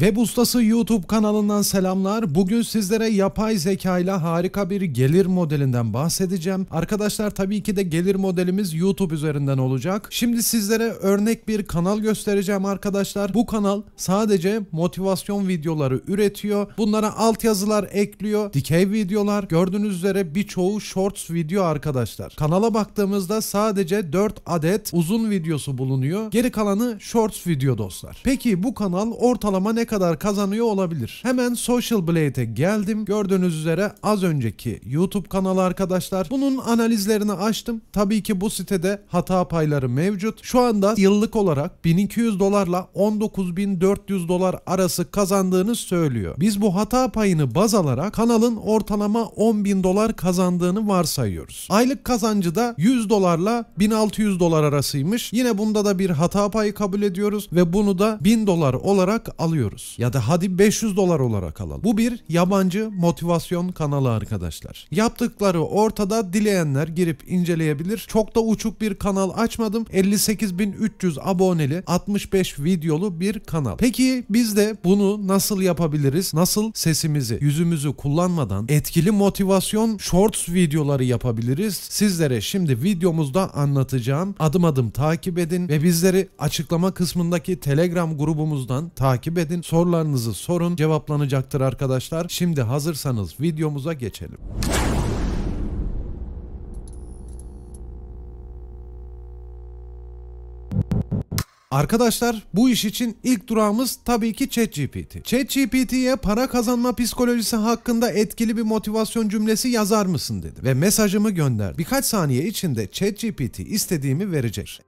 Web Ustası YouTube kanalından selamlar. Bugün sizlere yapay zeka ile harika bir gelir modelinden bahsedeceğim. Arkadaşlar tabii ki de gelir modelimiz YouTube üzerinden olacak. Şimdi sizlere örnek bir kanal göstereceğim arkadaşlar. Bu kanal sadece motivasyon videoları üretiyor. Bunlara altyazılar ekliyor. Dikey videolar. Gördüğünüz üzere birçoğu shorts video arkadaşlar. Kanala baktığımızda sadece 4 adet uzun videosu bulunuyor. Geri kalanı shorts video dostlar. Peki bu kanal ortalama ne kadar kazanıyor olabilir. Hemen Social Blade'e geldim. Gördüğünüz üzere az önceki YouTube kanalı arkadaşlar. Bunun analizlerini açtım. Tabii ki bu sitede hata payları mevcut. Şu anda yıllık olarak 1200 dolarla 19400 dolar arası kazandığını söylüyor. Biz bu hata payını baz alarak kanalın ortalama 10.000 dolar kazandığını varsayıyoruz. Aylık kazancı da 100 dolarla 1600 dolar arasıymış. Yine bunda da bir hata payı kabul ediyoruz ve bunu da 1000 dolar olarak alıyoruz alıyoruz. Ya da hadi 500 dolar olarak alalım. Bu bir yabancı motivasyon kanalı arkadaşlar. Yaptıkları ortada dileyenler girip inceleyebilir. Çok da uçuk bir kanal açmadım. 58.300 aboneli 65 videolu bir kanal. Peki biz de bunu nasıl yapabiliriz? Nasıl sesimizi, yüzümüzü kullanmadan etkili motivasyon shorts videoları yapabiliriz? Sizlere şimdi videomuzda anlatacağım. Adım adım takip edin ve bizleri açıklama kısmındaki Telegram grubumuzdan takip edin edin. Sorularınızı sorun cevaplanacaktır arkadaşlar. Şimdi hazırsanız videomuza geçelim. Arkadaşlar bu iş için ilk durağımız tabii ki ChatGPT. ChatGPT'ye para kazanma psikolojisi hakkında etkili bir motivasyon cümlesi yazar mısın dedi ve mesajımı gönder. Birkaç saniye içinde ChatGPT istediğimi verecek.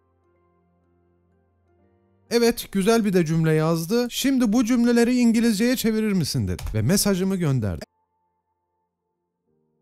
Evet güzel bir de cümle yazdı. Şimdi bu cümleleri İngilizceye çevirir misin dedi. Ve mesajımı gönderdi.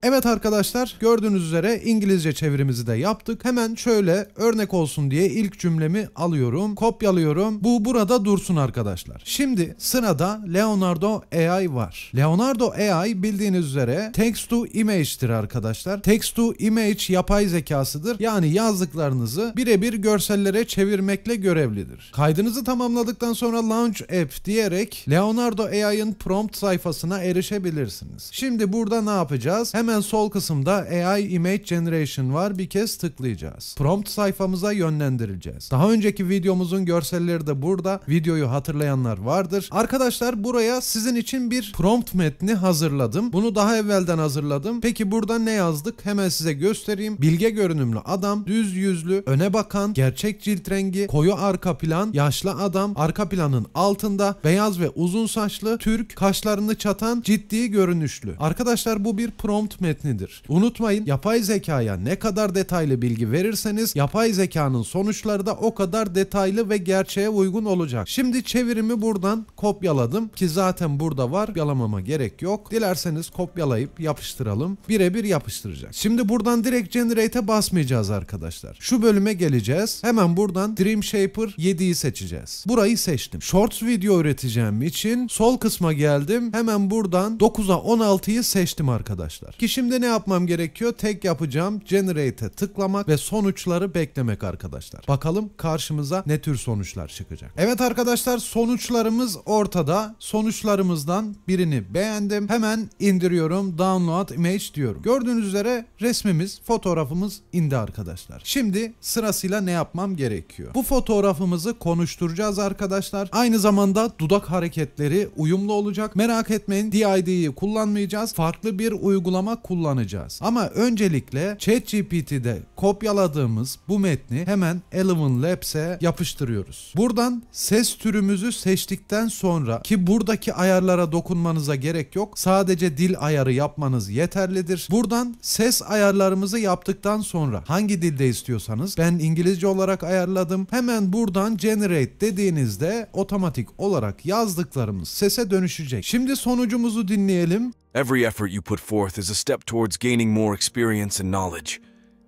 Evet arkadaşlar gördüğünüz üzere İngilizce çevirimizi de yaptık. Hemen şöyle örnek olsun diye ilk cümlemi alıyorum, kopyalıyorum. Bu burada dursun arkadaşlar. Şimdi sırada Leonardo AI var. Leonardo AI bildiğiniz üzere text to image'tir arkadaşlar. Text to image yapay zekasıdır. Yani yazdıklarınızı birebir görsellere çevirmekle görevlidir. Kaydınızı tamamladıktan sonra Launch App diyerek Leonardo AI'ın prompt sayfasına erişebilirsiniz. Şimdi burada ne yapacağız? Hemen Hemen sol kısımda AI Image Generation var bir kez tıklayacağız. Prompt sayfamıza yönlendirileceğiz. Daha önceki videomuzun görselleri de burada. Videoyu hatırlayanlar vardır. Arkadaşlar buraya sizin için bir prompt metni hazırladım. Bunu daha evvelden hazırladım. Peki burada ne yazdık? Hemen size göstereyim. Bilge görünümlü adam, düz yüzlü, öne bakan, gerçek cilt rengi, koyu arka plan, yaşlı adam, arka planın altında, beyaz ve uzun saçlı, Türk, kaşlarını çatan, ciddi görünüşlü. Arkadaşlar bu bir prompt metnidir. Unutmayın yapay zekaya ne kadar detaylı bilgi verirseniz yapay zekanın sonuçları da o kadar detaylı ve gerçeğe uygun olacak. Şimdi çevirimi buradan kopyaladım ki zaten burada var. yalamama gerek yok. Dilerseniz kopyalayıp yapıştıralım. Birebir yapıştıracak. Şimdi buradan direkt generate'e basmayacağız arkadaşlar. Şu bölüme geleceğiz. Hemen buradan Dream Shaper 7'yi seçeceğiz. Burayı seçtim. Shorts video üreteceğim için sol kısma geldim. Hemen buradan 9'a 16'yı seçtim arkadaşlar. Ki şimdi ne yapmam gerekiyor? Tek yapacağım generate'e tıklamak ve sonuçları beklemek arkadaşlar. Bakalım karşımıza ne tür sonuçlar çıkacak. Evet arkadaşlar sonuçlarımız ortada. Sonuçlarımızdan birini beğendim. Hemen indiriyorum. Download image diyorum. Gördüğünüz üzere resmimiz, fotoğrafımız indi arkadaşlar. Şimdi sırasıyla ne yapmam gerekiyor? Bu fotoğrafımızı konuşturacağız arkadaşlar. Aynı zamanda dudak hareketleri uyumlu olacak. Merak etmeyin DID'yi kullanmayacağız. Farklı bir uygulama kullanacağız. Ama öncelikle ChatGPT'de kopyaladığımız bu metni hemen Eleven Labs'e yapıştırıyoruz. Buradan ses türümüzü seçtikten sonra ki buradaki ayarlara dokunmanıza gerek yok. Sadece dil ayarı yapmanız yeterlidir. Buradan ses ayarlarımızı yaptıktan sonra hangi dilde istiyorsanız ben İngilizce olarak ayarladım. Hemen buradan generate dediğinizde otomatik olarak yazdıklarımız sese dönüşecek. Şimdi sonucumuzu dinleyelim. Every effort you put forth is a step towards gaining more experience and knowledge.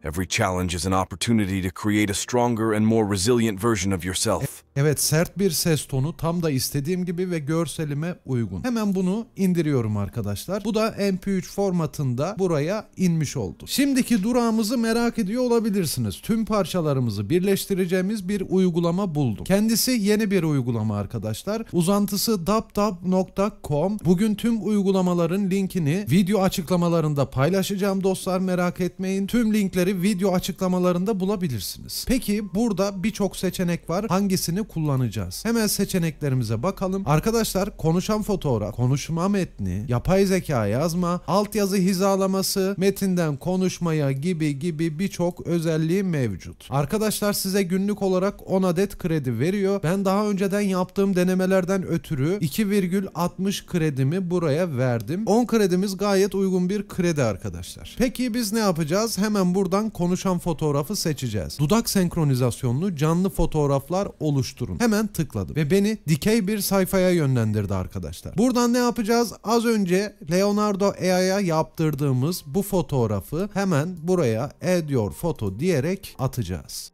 Every challenge is an opportunity to create a stronger and more resilient version of yourself. Evet sert bir ses tonu tam da istediğim gibi ve görselime uygun. Hemen bunu indiriyorum arkadaşlar. Bu da MP3 formatında buraya inmiş oldu. Şimdiki durağımızı merak ediyor olabilirsiniz. Tüm parçalarımızı birleştireceğimiz bir uygulama buldum. Kendisi yeni bir uygulama arkadaşlar. Uzantısı dapdap.com. Bugün tüm uygulamaların linkini video açıklamalarında paylaşacağım dostlar merak etmeyin. Tüm linkleri video açıklamalarında bulabilirsiniz. Peki burada birçok seçenek var. Hangisini kullanacağız. Hemen seçeneklerimize bakalım. Arkadaşlar konuşan fotoğraf, konuşma metni, yapay zeka yazma, altyazı hizalaması, metinden konuşmaya gibi gibi birçok özelliği mevcut. Arkadaşlar size günlük olarak 10 adet kredi veriyor. Ben daha önceden yaptığım denemelerden ötürü 2,60 kredimi buraya verdim. 10 kredimiz gayet uygun bir kredi arkadaşlar. Peki biz ne yapacağız? Hemen buradan konuşan fotoğrafı seçeceğiz. Dudak senkronizasyonlu canlı fotoğraflar oluş oluşturun. Hemen tıkladım ve beni dikey bir sayfaya yönlendirdi arkadaşlar. Buradan ne yapacağız? Az önce Leonardo AI'ya yaptırdığımız bu fotoğrafı hemen buraya ediyor foto diyerek atacağız.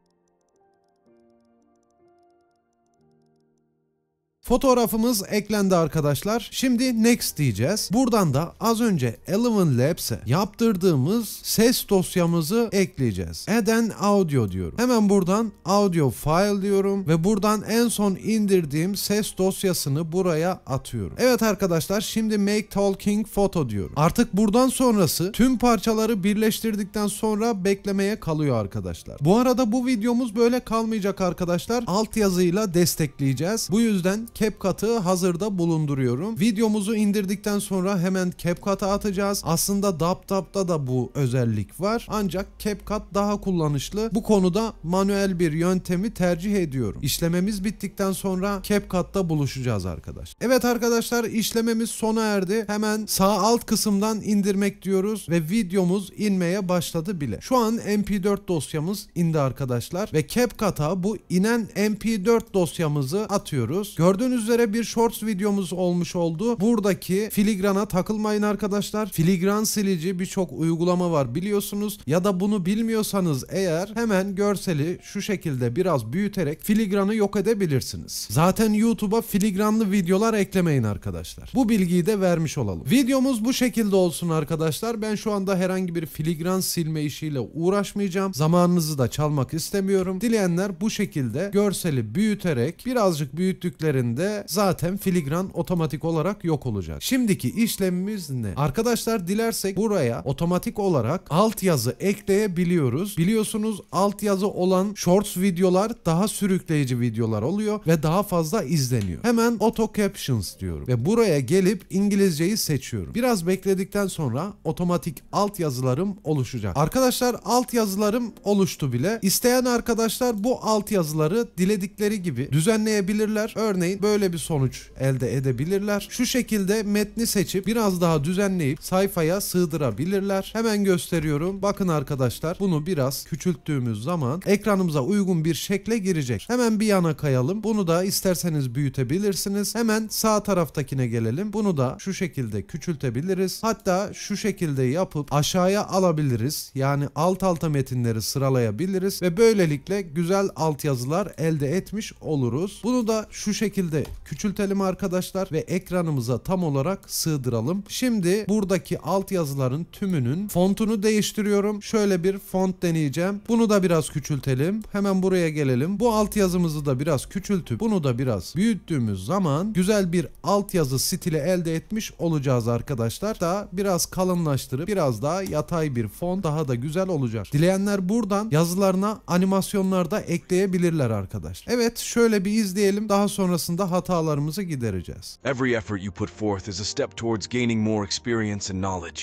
Fotoğrafımız eklendi arkadaşlar. Şimdi next diyeceğiz. Buradan da az önce Eleven Labs'e yaptırdığımız ses dosyamızı ekleyeceğiz. Eden audio diyorum. Hemen buradan audio file diyorum ve buradan en son indirdiğim ses dosyasını buraya atıyorum. Evet arkadaşlar şimdi make talking photo diyorum. Artık buradan sonrası tüm parçaları birleştirdikten sonra beklemeye kalıyor arkadaşlar. Bu arada bu videomuz böyle kalmayacak arkadaşlar. Altyazıyla destekleyeceğiz. Bu yüzden CapCut'ı hazırda bulunduruyorum. Videomuzu indirdikten sonra hemen CapCut'a atacağız. Aslında DapDap'ta da bu özellik var. Ancak CapCut daha kullanışlı. Bu konuda manuel bir yöntemi tercih ediyorum. İşlememiz bittikten sonra CapCut'ta buluşacağız arkadaş. Evet arkadaşlar işlememiz sona erdi. Hemen sağ alt kısımdan indirmek diyoruz ve videomuz inmeye başladı bile. Şu an mp4 dosyamız indi arkadaşlar ve CapCut'a bu inen mp4 dosyamızı atıyoruz. Gördüğünüz Gördüğünüz üzere bir shorts videomuz olmuş oldu. Buradaki filigrana takılmayın arkadaşlar. Filigran silici birçok uygulama var biliyorsunuz. Ya da bunu bilmiyorsanız eğer hemen görseli şu şekilde biraz büyüterek filigranı yok edebilirsiniz. Zaten YouTube'a filigranlı videolar eklemeyin arkadaşlar. Bu bilgiyi de vermiş olalım. Videomuz bu şekilde olsun arkadaşlar. Ben şu anda herhangi bir filigran silme işiyle uğraşmayacağım. Zamanınızı da çalmak istemiyorum. Dileyenler bu şekilde görseli büyüterek birazcık büyüttüklerinde işleminde zaten filigran otomatik olarak yok olacak. Şimdiki işlemimiz ne? Arkadaşlar dilersek buraya otomatik olarak altyazı ekleyebiliyoruz. Biliyorsunuz altyazı olan shorts videolar daha sürükleyici videolar oluyor ve daha fazla izleniyor. Hemen auto captions diyorum ve buraya gelip İngilizceyi seçiyorum. Biraz bekledikten sonra otomatik altyazılarım oluşacak. Arkadaşlar altyazılarım oluştu bile. İsteyen arkadaşlar bu altyazıları diledikleri gibi düzenleyebilirler. Örneğin böyle bir sonuç elde edebilirler. Şu şekilde metni seçip biraz daha düzenleyip sayfaya sığdırabilirler. Hemen gösteriyorum. Bakın arkadaşlar bunu biraz küçülttüğümüz zaman ekranımıza uygun bir şekle girecek. Hemen bir yana kayalım. Bunu da isterseniz büyütebilirsiniz. Hemen sağ taraftakine gelelim. Bunu da şu şekilde küçültebiliriz. Hatta şu şekilde yapıp aşağıya alabiliriz. Yani alt alta metinleri sıralayabiliriz ve böylelikle güzel altyazılar elde etmiş oluruz. Bunu da şu şekilde de küçültelim arkadaşlar ve ekranımıza tam olarak sığdıralım. Şimdi buradaki altyazıların tümünün fontunu değiştiriyorum. Şöyle bir font deneyeceğim. Bunu da biraz küçültelim. Hemen buraya gelelim. Bu altyazımızı da biraz küçültüp bunu da biraz büyüttüğümüz zaman güzel bir altyazı stili elde etmiş olacağız arkadaşlar. Da biraz kalınlaştırıp biraz daha yatay bir font daha da güzel olacak. Dileyenler buradan yazılarına animasyonlar da ekleyebilirler arkadaşlar. Evet şöyle bir izleyelim. Daha sonrasında aslında hatalarımızı gidereceğiz. Every effort you put forth is a step towards gaining more experience and knowledge.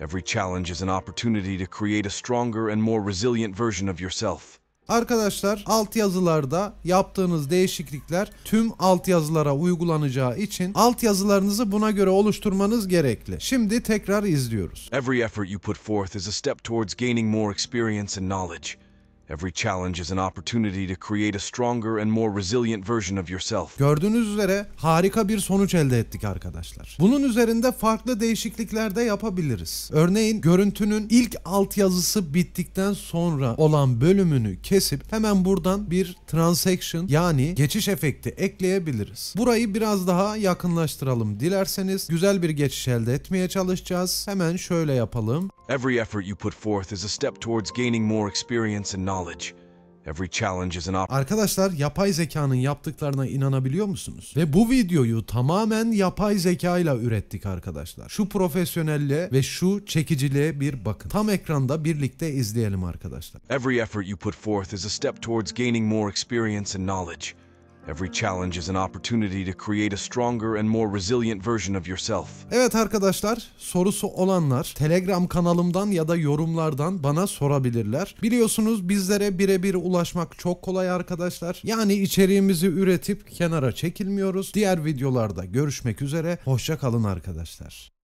Every challenge is an opportunity to create a stronger and more resilient version of yourself. Arkadaşlar altyazılarda yaptığınız değişiklikler tüm altyazılara uygulanacağı için altyazılarınızı buna göre oluşturmanız gerekli. Şimdi tekrar izliyoruz. Every effort you put forth is a step towards gaining more experience and knowledge. Every challenge is an opportunity to create a stronger and more resilient version of yourself. Gördüğünüz üzere harika bir sonuç elde ettik arkadaşlar. Bunun üzerinde farklı değişiklikler de yapabiliriz. Örneğin görüntünün ilk altyazısı bittikten sonra olan bölümünü kesip hemen buradan bir transaction yani geçiş efekti ekleyebiliriz. Burayı biraz daha yakınlaştıralım dilerseniz. Güzel bir geçiş elde etmeye çalışacağız. Hemen şöyle yapalım. Every effort you put forth is a step towards gaining more experience and knowledge knowledge. Every challenge is an Arkadaşlar yapay zekanın yaptıklarına inanabiliyor musunuz? Ve bu videoyu tamamen yapay zeka ile ürettik arkadaşlar. Şu profesyonelle ve şu çekiciliğe bir bakın. Tam ekranda birlikte izleyelim arkadaşlar. Every effort you put forth is a step towards gaining more experience and knowledge. Every challenge is an opportunity to create a stronger and more resilient version of yourself. Evet arkadaşlar, sorusu olanlar Telegram kanalımdan ya da yorumlardan bana sorabilirler. Biliyorsunuz bizlere birebir ulaşmak çok kolay arkadaşlar. Yani içeriğimizi üretip kenara çekilmiyoruz. Diğer videolarda görüşmek üzere. Hoşça kalın arkadaşlar.